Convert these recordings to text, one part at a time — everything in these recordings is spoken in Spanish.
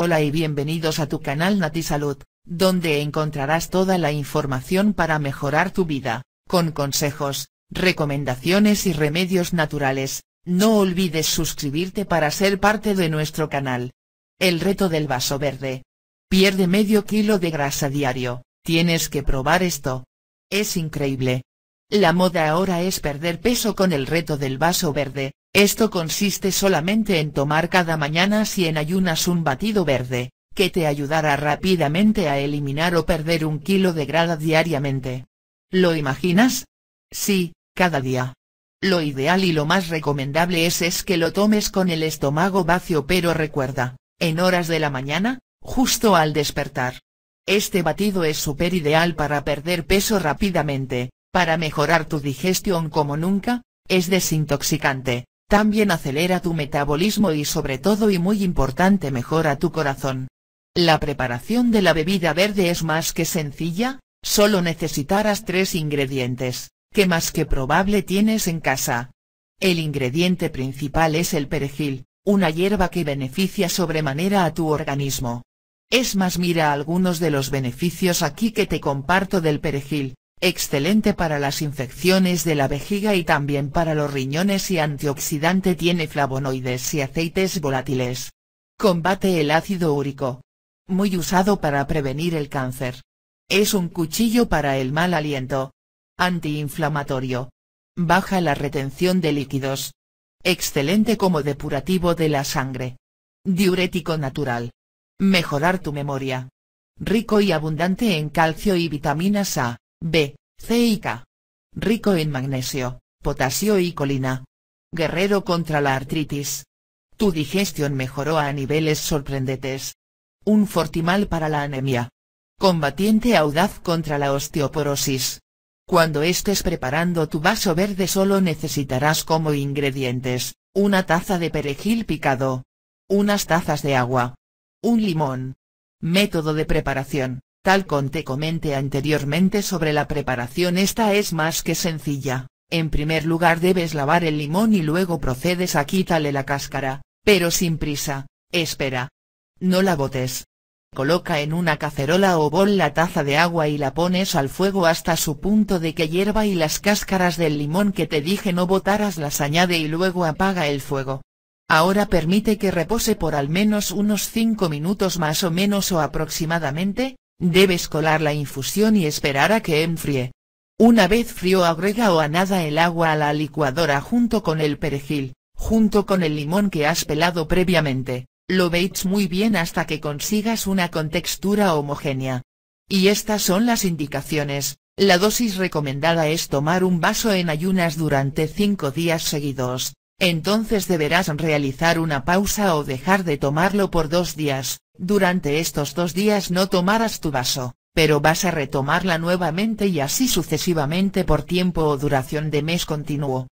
Hola y bienvenidos a tu canal Natisalud, Salud, donde encontrarás toda la información para mejorar tu vida, con consejos, recomendaciones y remedios naturales, no olvides suscribirte para ser parte de nuestro canal. El reto del vaso verde. Pierde medio kilo de grasa diario, tienes que probar esto. Es increíble. La moda ahora es perder peso con el reto del vaso verde, esto consiste solamente en tomar cada mañana si en ayunas un batido verde, que te ayudará rápidamente a eliminar o perder un kilo de grada diariamente. ¿Lo imaginas? Sí, cada día. Lo ideal y lo más recomendable es es que lo tomes con el estómago vacío pero recuerda, en horas de la mañana, justo al despertar. Este batido es súper ideal para perder peso rápidamente, para mejorar tu digestión como nunca, es desintoxicante, también acelera tu metabolismo y sobre todo y muy importante mejora tu corazón. La preparación de la bebida verde es más que sencilla, solo necesitarás tres ingredientes, que más que probable tienes en casa. El ingrediente principal es el perejil, una hierba que beneficia sobremanera a tu organismo. Es más mira algunos de los beneficios aquí que te comparto del perejil, excelente para las infecciones de la vejiga y también para los riñones y antioxidante tiene flavonoides y aceites volátiles. Combate el ácido úrico. Muy usado para prevenir el cáncer. Es un cuchillo para el mal aliento. Antiinflamatorio. Baja la retención de líquidos. Excelente como depurativo de la sangre. Diurético natural. Mejorar tu memoria. Rico y abundante en calcio y vitaminas A. B, C y K. Rico en magnesio, potasio y colina. Guerrero contra la artritis. Tu digestión mejoró a niveles sorprendentes. Un fortimal para la anemia. Combatiente audaz contra la osteoporosis. Cuando estés preparando tu vaso verde solo necesitarás como ingredientes, una taza de perejil picado. Unas tazas de agua. Un limón. Método de preparación. Tal con te comenté anteriormente sobre la preparación esta es más que sencilla, en primer lugar debes lavar el limón y luego procedes a quítale la cáscara, pero sin prisa, espera. No la botes. Coloca en una cacerola o bol la taza de agua y la pones al fuego hasta su punto de que hierva y las cáscaras del limón que te dije no botaras las añade y luego apaga el fuego. Ahora permite que repose por al menos unos 5 minutos más o menos o aproximadamente, Debes colar la infusión y esperar a que enfríe. Una vez frío agrega o anada el agua a la licuadora junto con el perejil, junto con el limón que has pelado previamente, lo veis muy bien hasta que consigas una contextura homogénea. Y estas son las indicaciones, la dosis recomendada es tomar un vaso en ayunas durante 5 días seguidos entonces deberás realizar una pausa o dejar de tomarlo por dos días, durante estos dos días no tomarás tu vaso, pero vas a retomarla nuevamente y así sucesivamente por tiempo o duración de mes continuo.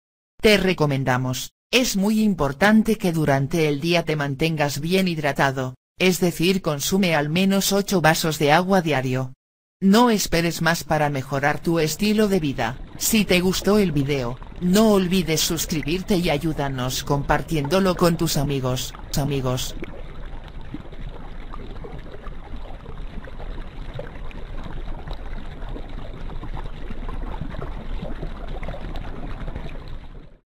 Te recomendamos, es muy importante que durante el día te mantengas bien hidratado, es decir consume al menos 8 vasos de agua diario. No esperes más para mejorar tu estilo de vida. Si te gustó el video, no olvides suscribirte y ayúdanos compartiéndolo con tus amigos, amigos.